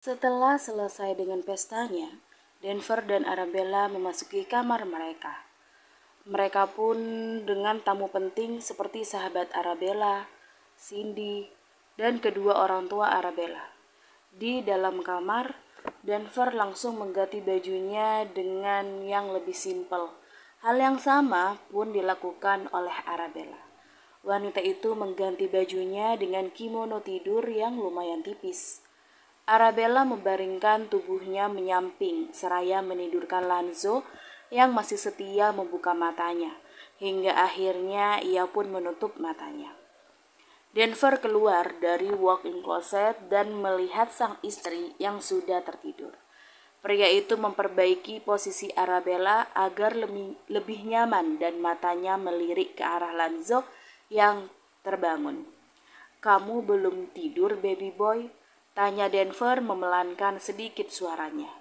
Setelah selesai dengan pestanya, Denver dan Arabella memasuki kamar mereka. Mereka pun dengan tamu penting seperti sahabat Arabella, Cindy, dan kedua orang tua Arabella. Di dalam kamar, Denver langsung mengganti bajunya dengan yang lebih simpel. Hal yang sama pun dilakukan oleh Arabella. Wanita itu mengganti bajunya dengan kimono tidur yang lumayan tipis. Arabella membaringkan tubuhnya menyamping seraya menidurkan Lanzo yang masih setia membuka matanya hingga akhirnya ia pun menutup matanya. Denver keluar dari walk-in closet dan melihat sang istri yang sudah tertidur. Pria itu memperbaiki posisi Arabella agar lebih, nyaman dan matanya melirik ke arah Lanzo yang terbangun. Kamu belum tidur, baby boy? Tanya Denver memelankan sedikit suaranya.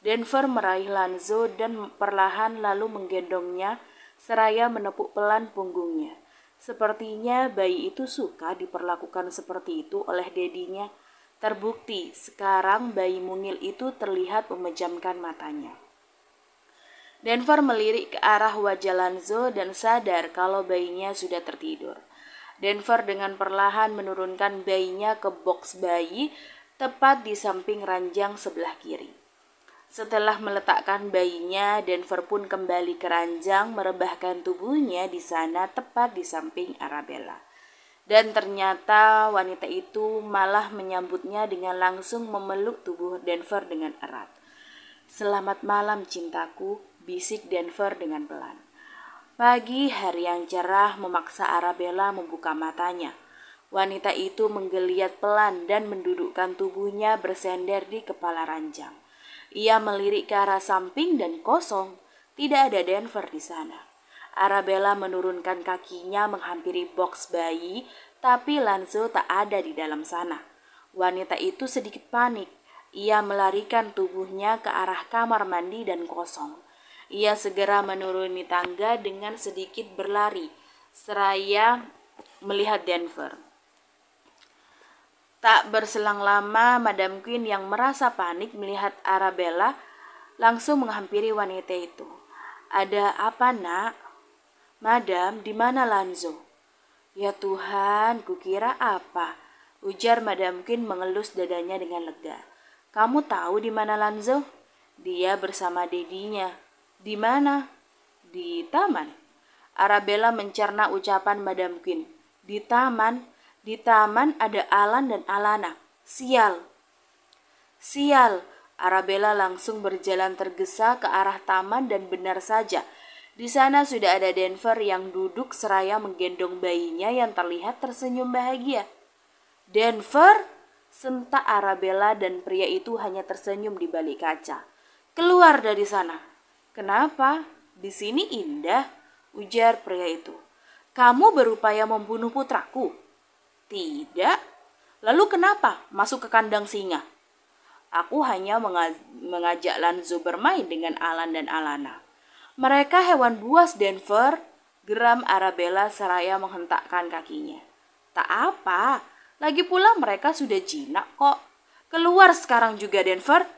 Denver meraih Lanzo dan perlahan lalu menggendongnya seraya menepuk pelan punggungnya. Sepertinya bayi itu suka diperlakukan seperti itu oleh dedinya. Terbukti sekarang bayi mungil itu terlihat memejamkan matanya. Denver melirik ke arah wajah Lanzo dan sadar kalau bayinya sudah tertidur. Denver dengan perlahan menurunkan bayinya ke box bayi tepat di samping ranjang sebelah kiri. Setelah meletakkan bayinya, Denver pun kembali ke ranjang merebahkan tubuhnya di sana tepat di samping Arabella. Dan ternyata wanita itu malah menyambutnya dengan langsung memeluk tubuh Denver dengan erat. Selamat malam cintaku, bisik Denver dengan pelan. Pagi hari yang cerah memaksa Arabella membuka matanya. Wanita itu menggeliat pelan dan mendudukkan tubuhnya bersender di kepala ranjang. Ia melirik ke arah samping dan kosong. Tidak ada Denver di sana. Arabella menurunkan kakinya menghampiri box bayi, tapi Lanzo tak ada di dalam sana. Wanita itu sedikit panik. Ia melarikan tubuhnya ke arah kamar mandi dan kosong. Ia segera menuruni tangga dengan sedikit berlari, seraya melihat Denver. Tak berselang lama, Madam Queen yang merasa panik melihat Arabella langsung menghampiri wanita itu. Ada apa nak? Madam, di mana Lanzo? Ya Tuhan, kukira apa? Ujar Madam Queen mengelus dadanya dengan lega. Kamu tahu di mana Lanzo? Dia bersama dedinya. Di mana? Di taman. Arabella mencerna ucapan Madam Queen. Di taman, di taman ada Alan dan Alana. Sial. Sial. Arabella langsung berjalan tergesa ke arah taman dan benar saja. Di sana sudah ada Denver yang duduk seraya menggendong bayinya yang terlihat tersenyum bahagia. Denver? Sentak Arabella dan pria itu hanya tersenyum di balik kaca. Keluar dari sana. Kenapa? Di sini indah, ujar pria itu. Kamu berupaya membunuh putraku. Tidak. Lalu kenapa masuk ke kandang singa? Aku hanya mengajak Lanzo bermain dengan Alan dan Alana. Mereka hewan buas Denver, geram Arabella seraya menghentakkan kakinya. Tak apa, lagi pula mereka sudah jinak kok. Keluar sekarang juga Denver.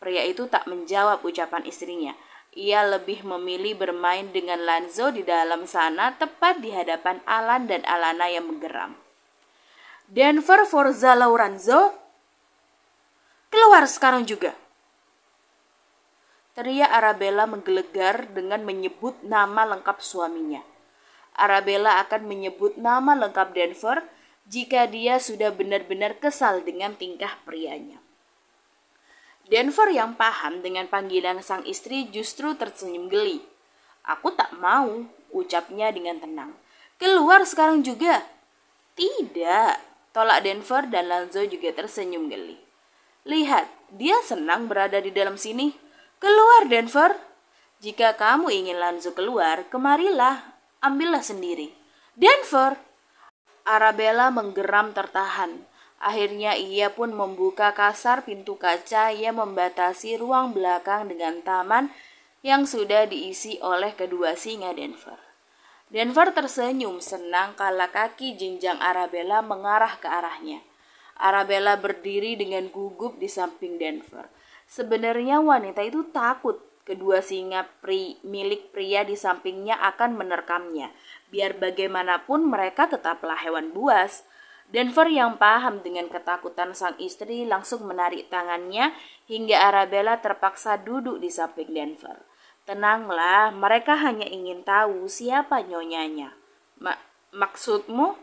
Pria itu tak menjawab ucapan istrinya. Ia lebih memilih bermain dengan Lanzo di dalam sana tepat di hadapan Alan dan Alana yang menggeram. Denver Forza Laurenzo, keluar sekarang juga. Teriak Arabella menggelegar dengan menyebut nama lengkap suaminya. Arabella akan menyebut nama lengkap Denver jika dia sudah benar-benar kesal dengan tingkah prianya. Denver yang paham dengan panggilan sang istri justru tersenyum geli. Aku tak mau, ucapnya dengan tenang. Keluar sekarang juga. Tidak, Tolak Denver dan Lanzo juga tersenyum geli. Lihat, dia senang berada di dalam sini. Keluar Denver! Jika kamu ingin Lanzo keluar, kemarilah, ambillah sendiri. Denver! Arabella menggeram tertahan. Akhirnya ia pun membuka kasar pintu kaca yang membatasi ruang belakang dengan taman yang sudah diisi oleh kedua singa Denver. Denver tersenyum senang kala kaki jenjang Arabella mengarah ke arahnya. Arabella berdiri dengan gugup di samping Denver. Sebenarnya wanita itu takut kedua singa pri, milik pria di sampingnya akan menerkamnya. Biar bagaimanapun mereka tetaplah hewan buas. Denver yang paham dengan ketakutan sang istri langsung menarik tangannya hingga Arabella terpaksa duduk di samping Denver. Tenanglah, mereka hanya ingin tahu siapa nyonyanya. Ma maksudmu?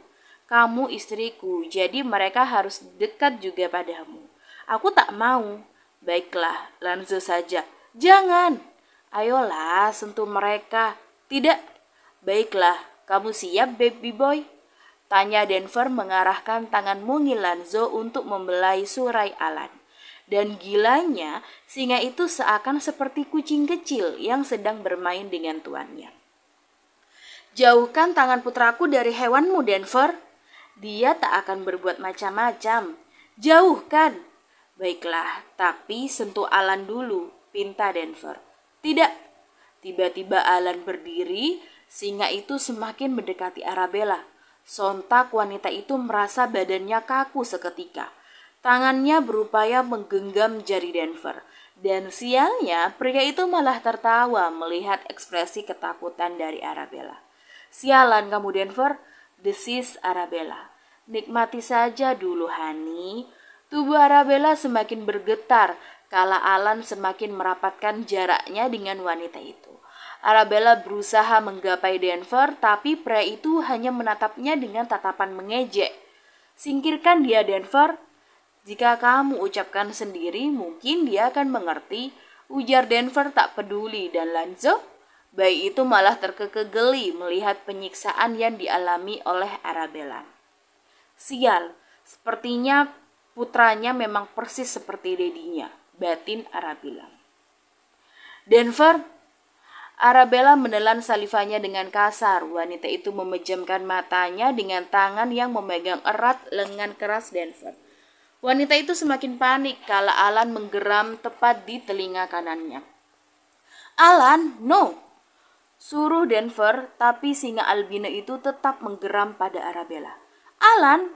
Kamu istriku, jadi mereka harus dekat juga padamu. Aku tak mau. Baiklah, Lanzo saja. Jangan. Ayolah, sentuh mereka. Tidak. Baiklah, kamu siap, baby boy? Tanya Denver mengarahkan tangan mungil Lanzo untuk membelai surai Alan dan gilanya singa itu seakan seperti kucing kecil yang sedang bermain dengan tuannya. Jauhkan tangan putraku dari hewanmu, Denver. Dia tak akan berbuat macam-macam. Jauhkan. Baiklah, tapi sentuh Alan dulu, pinta Denver. Tidak. Tiba-tiba Alan berdiri, singa itu semakin mendekati Arabella. Sontak wanita itu merasa badannya kaku seketika. Tangannya berupaya menggenggam jari Denver. Dan sialnya, pria itu malah tertawa melihat ekspresi ketakutan dari Arabella. Sialan kamu Denver, desis Arabella. Nikmati saja dulu Hani. Tubuh Arabella semakin bergetar kala Alan semakin merapatkan jaraknya dengan wanita itu. Arabella berusaha menggapai Denver, tapi pria itu hanya menatapnya dengan tatapan mengejek. Singkirkan dia Denver, jika kamu ucapkan sendiri, mungkin dia akan mengerti, ujar Denver tak peduli dan Lanzo. Bayi itu malah terkekegeli melihat penyiksaan yang dialami oleh Arabella. Sial, sepertinya putranya memang persis seperti dedinya, batin Arabella. Denver, Arabella menelan salivanya dengan kasar. Wanita itu memejamkan matanya dengan tangan yang memegang erat lengan keras Denver. Wanita itu semakin panik kala Alan menggeram tepat di telinga kanannya. Alan, no! Suruh Denver, tapi singa albino itu tetap menggeram pada Arabella. Alan!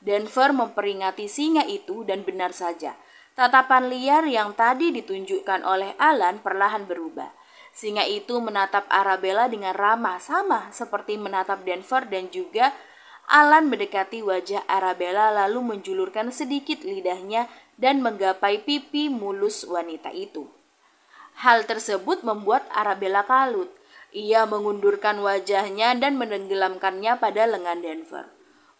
Denver memperingati singa itu dan benar saja. Tatapan liar yang tadi ditunjukkan oleh Alan perlahan berubah. Singa itu menatap Arabella dengan ramah sama seperti menatap Denver dan juga Alan mendekati wajah Arabella lalu menjulurkan sedikit lidahnya dan menggapai pipi mulus wanita itu. Hal tersebut membuat Arabella kalut. Ia mengundurkan wajahnya dan menenggelamkannya pada lengan Denver.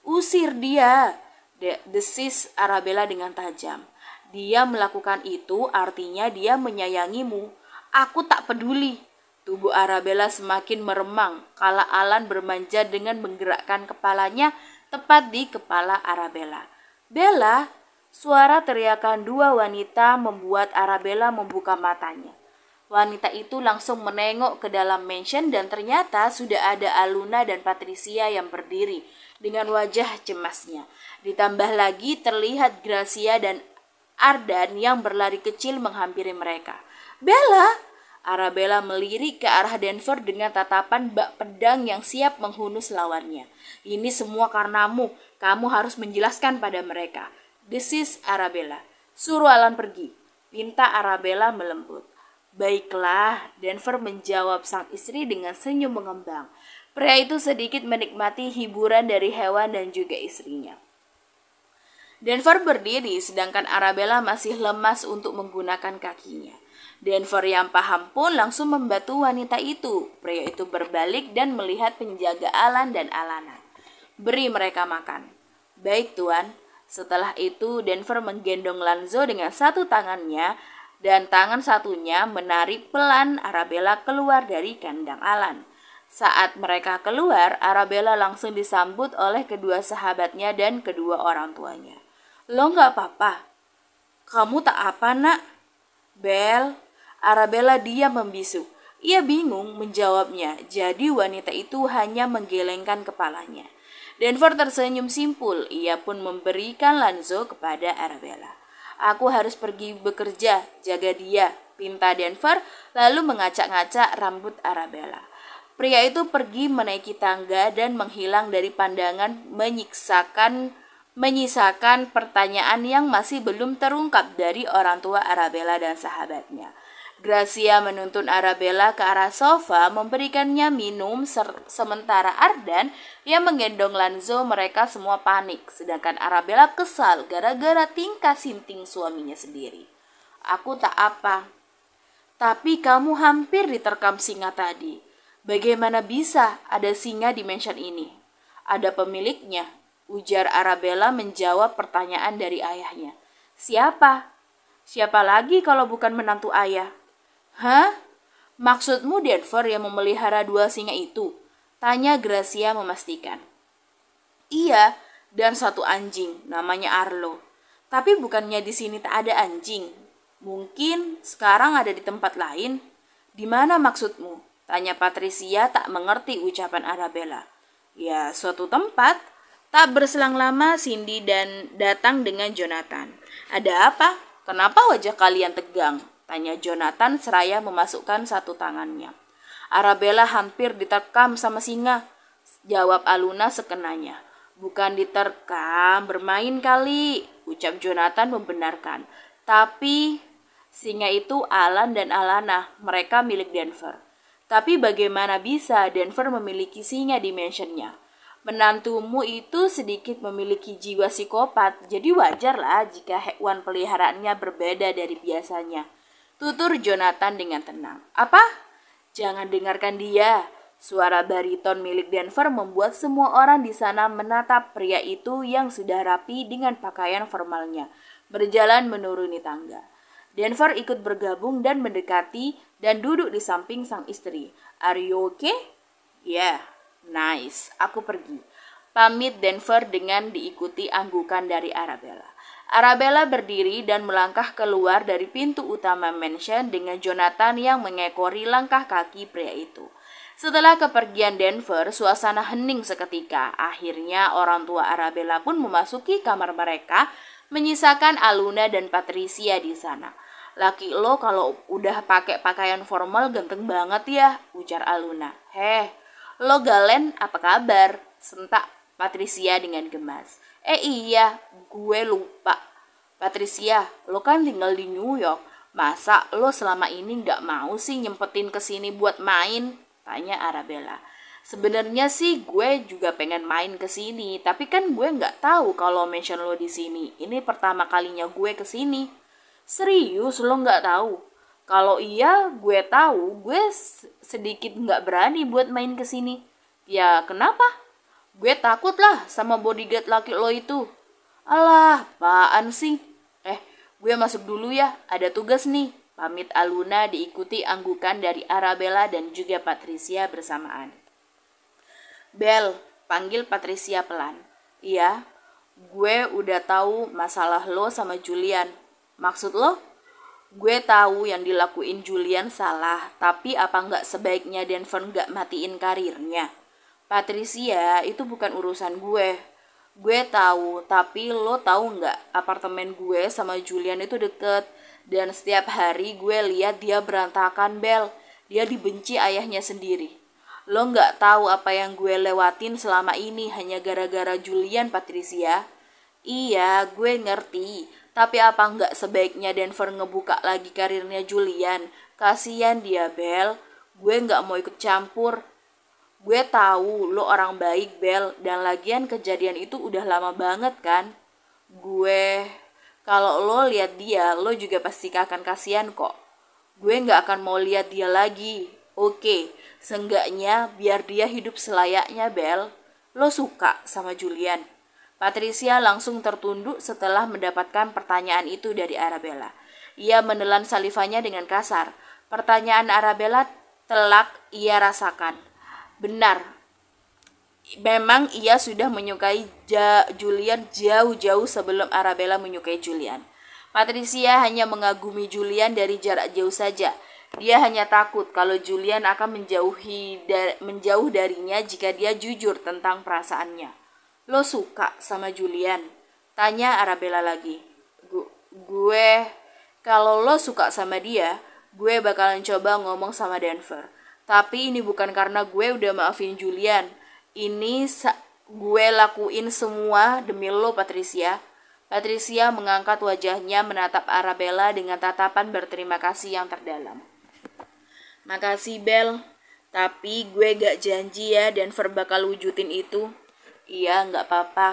Usir dia, de desis Arabella dengan tajam. Dia melakukan itu artinya dia menyayangimu. Aku tak peduli. Tubuh Arabella semakin meremang kala Alan bermanja dengan menggerakkan kepalanya tepat di kepala Arabella. Bella, suara teriakan dua wanita membuat Arabella membuka matanya. Wanita itu langsung menengok ke dalam mansion dan ternyata sudah ada Aluna dan Patricia yang berdiri dengan wajah cemasnya. Ditambah lagi terlihat Gracia dan Ardan yang berlari kecil menghampiri mereka. Bella, Arabella melirik ke arah Denver dengan tatapan bak pedang yang siap menghunus lawannya. Ini semua karenamu. Kamu harus menjelaskan pada mereka. This is Arabella. Suruh Alan pergi. Pinta Arabella melembut. Baiklah, Denver menjawab sang istri dengan senyum mengembang. Pria itu sedikit menikmati hiburan dari hewan dan juga istrinya. Denver berdiri sedangkan Arabella masih lemas untuk menggunakan kakinya. Denver yang paham pun langsung membantu wanita itu. Pria itu berbalik dan melihat penjaga Alan dan Alana. Beri mereka makan. Baik tuan. Setelah itu Denver menggendong Lanzo dengan satu tangannya dan tangan satunya menarik pelan Arabella keluar dari kandang Alan. Saat mereka keluar, Arabella langsung disambut oleh kedua sahabatnya dan kedua orang tuanya. Lo nggak apa-apa? Kamu tak apa, nak? Bel, Arabella dia membisu. Ia bingung menjawabnya, jadi wanita itu hanya menggelengkan kepalanya. Denver tersenyum simpul, ia pun memberikan Lanzo kepada Arabella. Aku harus pergi bekerja, jaga dia, pinta Denver, lalu mengacak-ngacak rambut Arabella. Pria itu pergi menaiki tangga dan menghilang dari pandangan menyiksakan menyisakan pertanyaan yang masih belum terungkap dari orang tua Arabella dan sahabatnya. Gracia menuntun Arabella ke arah sofa, memberikannya minum, sementara Ardan yang menggendong Lanzo mereka semua panik, sedangkan Arabella kesal gara-gara tingkah sinting suaminya sendiri. Aku tak apa, tapi kamu hampir diterkam singa tadi. Bagaimana bisa ada singa di mansion ini? Ada pemiliknya, Ujar Arabella menjawab pertanyaan dari ayahnya. Siapa? Siapa lagi kalau bukan menantu ayah? Hah? Maksudmu Denver yang memelihara dua singa itu? Tanya Gracia memastikan. Iya, dan satu anjing, namanya Arlo. Tapi bukannya di sini tak ada anjing. Mungkin sekarang ada di tempat lain. Di mana maksudmu? Tanya Patricia tak mengerti ucapan Arabella. Ya, suatu tempat, Tak berselang lama, Cindy dan datang dengan Jonathan. Ada apa? Kenapa wajah kalian tegang? Tanya Jonathan seraya memasukkan satu tangannya. Arabella hampir diterkam sama singa. Jawab Aluna sekenanya. Bukan diterkam, bermain kali. Ucap Jonathan membenarkan. Tapi singa itu Alan dan Alana. Mereka milik Denver. Tapi bagaimana bisa Denver memiliki singa di mansionnya? Menantumu itu sedikit memiliki jiwa psikopat, jadi wajarlah jika hewan peliharaannya berbeda dari biasanya. Tutur Jonathan dengan tenang. Apa? Jangan dengarkan dia. Suara bariton milik Denver membuat semua orang di sana menatap pria itu yang sudah rapi dengan pakaian formalnya, berjalan menuruni tangga. Denver ikut bergabung dan mendekati dan duduk di samping sang istri. Are you okay? Yeah, Nice, aku pergi. Pamit Denver dengan diikuti anggukan dari Arabella. Arabella berdiri dan melangkah keluar dari pintu utama mansion dengan Jonathan yang mengekori langkah kaki pria itu. Setelah kepergian Denver, suasana hening seketika. Akhirnya orang tua Arabella pun memasuki kamar mereka, menyisakan Aluna dan Patricia di sana. Laki lo kalau udah pakai pakaian formal ganteng banget ya, ujar Aluna. Heh, Lo Galen apa kabar? Sentak Patricia dengan gemas. Eh iya, gue lupa. Patricia, lo kan tinggal di New York. Masa lo selama ini gak mau sih nyempetin ke sini buat main? Tanya Arabella. Sebenarnya sih gue juga pengen main ke sini, tapi kan gue nggak tahu kalau mention lo di sini. Ini pertama kalinya gue ke sini. Serius lo nggak tahu? Kalau iya, gue tahu gue sedikit nggak berani buat main ke sini. Ya kenapa? Gue takut lah sama bodyguard laki lo itu. Alah, apaan sih? Eh, gue masuk dulu ya, ada tugas nih. Pamit Aluna diikuti anggukan dari Arabella dan juga Patricia bersamaan. Bel, panggil Patricia pelan. Iya, gue udah tahu masalah lo sama Julian. Maksud lo, Gue tahu yang dilakuin Julian salah, tapi apa nggak sebaiknya Denver nggak matiin karirnya? Patricia, itu bukan urusan gue. Gue tahu, tapi lo tahu nggak apartemen gue sama Julian itu deket. Dan setiap hari gue lihat dia berantakan, Bel. Dia dibenci ayahnya sendiri. Lo nggak tahu apa yang gue lewatin selama ini hanya gara-gara Julian, Patricia. Iya, gue ngerti tapi apa nggak sebaiknya Denver ngebuka lagi karirnya Julian? Kasian dia, Bel. Gue nggak mau ikut campur. Gue tahu lo orang baik, Bel. Dan lagian kejadian itu udah lama banget kan? Gue... Kalau lo lihat dia, lo juga pasti akan kasihan kok. Gue nggak akan mau lihat dia lagi. Oke, seenggaknya biar dia hidup selayaknya, Bel. Lo suka sama Julian. Patricia langsung tertunduk setelah mendapatkan pertanyaan itu dari Arabella. Ia menelan salivanya dengan kasar. Pertanyaan Arabella telak ia rasakan. Benar, memang ia sudah menyukai Julian jauh-jauh sebelum Arabella menyukai Julian. Patricia hanya mengagumi Julian dari jarak jauh saja. Dia hanya takut kalau Julian akan menjauhi da menjauh darinya jika dia jujur tentang perasaannya. Lo suka sama Julian? Tanya Arabella lagi. Gu gue, kalau lo suka sama dia, gue bakalan coba ngomong sama Denver. Tapi ini bukan karena gue udah maafin Julian. Ini gue lakuin semua demi lo, Patricia. Patricia mengangkat wajahnya menatap Arabella dengan tatapan berterima kasih yang terdalam. Makasih, Bel. Tapi gue gak janji ya Denver bakal wujudin itu. Iya, nggak apa-apa.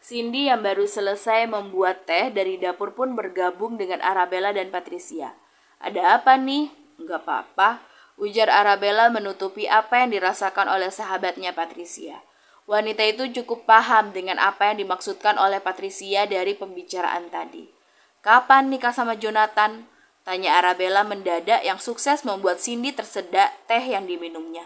Cindy yang baru selesai membuat teh dari dapur pun bergabung dengan Arabella dan Patricia. Ada apa nih? Nggak apa-apa. Ujar Arabella menutupi apa yang dirasakan oleh sahabatnya Patricia. Wanita itu cukup paham dengan apa yang dimaksudkan oleh Patricia dari pembicaraan tadi. Kapan nikah sama Jonathan? Tanya Arabella mendadak yang sukses membuat Cindy tersedak teh yang diminumnya.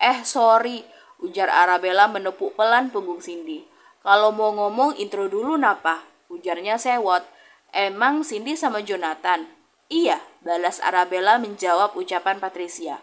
Eh, sorry, Ujar Arabella menepuk pelan punggung Cindy. Kalau mau ngomong intro dulu napa? Ujarnya sewot. Emang Cindy sama Jonathan? Iya, balas Arabella menjawab ucapan Patricia.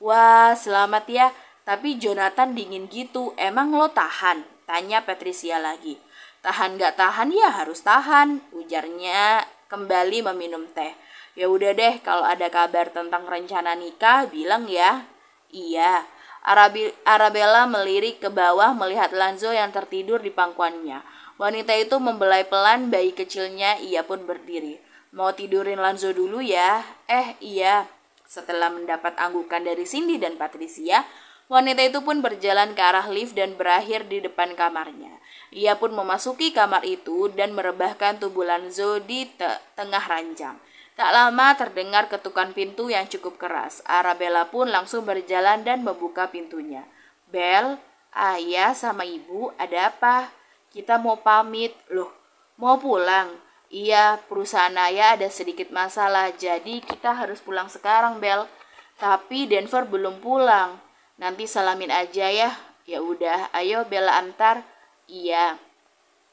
Wah, selamat ya. Tapi Jonathan dingin gitu, emang lo tahan? Tanya Patricia lagi. Tahan gak tahan ya harus tahan, ujarnya kembali meminum teh. Ya udah deh, kalau ada kabar tentang rencana nikah, bilang ya. Iya, Arabi, Arabella melirik ke bawah melihat Lanzo yang tertidur di pangkuannya. Wanita itu membelai pelan bayi kecilnya, ia pun berdiri. Mau tidurin Lanzo dulu ya? Eh, iya. Setelah mendapat anggukan dari Cindy dan Patricia, wanita itu pun berjalan ke arah lift dan berakhir di depan kamarnya. Ia pun memasuki kamar itu dan merebahkan tubuh Lanzo di te tengah ranjang. Tak lama terdengar ketukan pintu yang cukup keras. Arabella pun langsung berjalan dan membuka pintunya. Bel, ayah sama ibu, ada apa? Kita mau pamit. Loh, mau pulang? Iya, perusahaan ayah ada sedikit masalah, jadi kita harus pulang sekarang, Bel. Tapi Denver belum pulang. Nanti salamin aja ya. Ya udah, ayo Bella antar. Iya.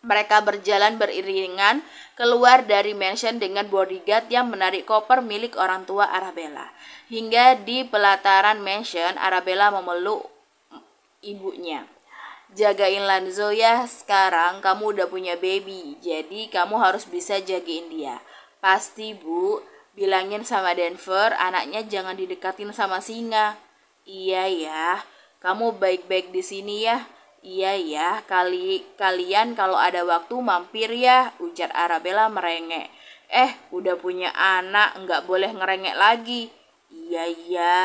Mereka berjalan beriringan keluar dari mansion dengan bodyguard yang menarik koper milik orang tua Arabella. Hingga di pelataran mansion, Arabella memeluk ibunya. Jagain Lanzo ya sekarang kamu udah punya baby, jadi kamu harus bisa jagain dia. Pasti bu, bilangin sama Denver anaknya jangan didekatin sama singa. Iya ya, kamu baik-baik di sini ya. Iya ya, kali kalian kalau ada waktu mampir ya, ujar Arabella merengek. Eh, udah punya anak, nggak boleh ngerengek lagi. Iya iya,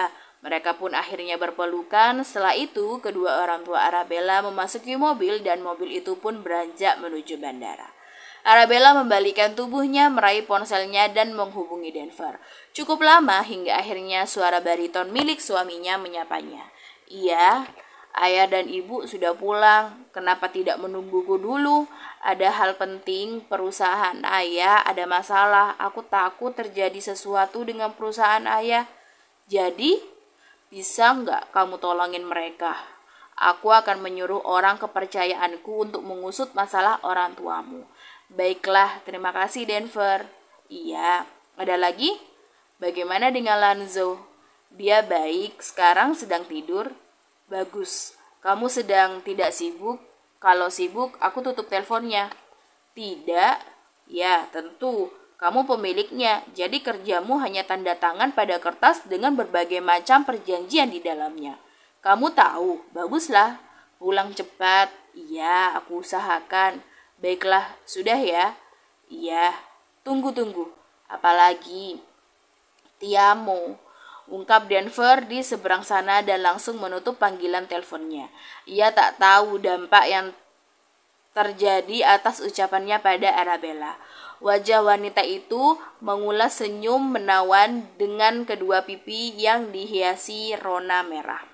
mereka pun akhirnya berpelukan. Setelah itu, kedua orang tua Arabella memasuki mobil dan mobil itu pun beranjak menuju bandara. Arabella membalikan tubuhnya, meraih ponselnya, dan menghubungi Denver. Cukup lama hingga akhirnya suara bariton milik suaminya menyapanya. Iya, Ayah dan ibu sudah pulang. Kenapa tidak menungguku dulu? Ada hal penting, perusahaan ayah ada masalah. Aku takut terjadi sesuatu dengan perusahaan ayah. Jadi, bisa nggak kamu tolongin mereka? Aku akan menyuruh orang kepercayaanku untuk mengusut masalah orang tuamu. Baiklah, terima kasih Denver. Iya, ada lagi? Bagaimana dengan Lanzo? Dia baik, sekarang sedang tidur. Bagus, kamu sedang tidak sibuk? Kalau sibuk, aku tutup teleponnya. Tidak? Ya, tentu. Kamu pemiliknya, jadi kerjamu hanya tanda tangan pada kertas dengan berbagai macam perjanjian di dalamnya. Kamu tahu, baguslah. Pulang cepat. Iya, aku usahakan. Baiklah, sudah ya. Iya, tunggu-tunggu. Apalagi, Tiamo, ungkap Denver di seberang sana dan langsung menutup panggilan teleponnya. Ia tak tahu dampak yang terjadi atas ucapannya pada Arabella. Wajah wanita itu mengulas senyum menawan dengan kedua pipi yang dihiasi rona merah.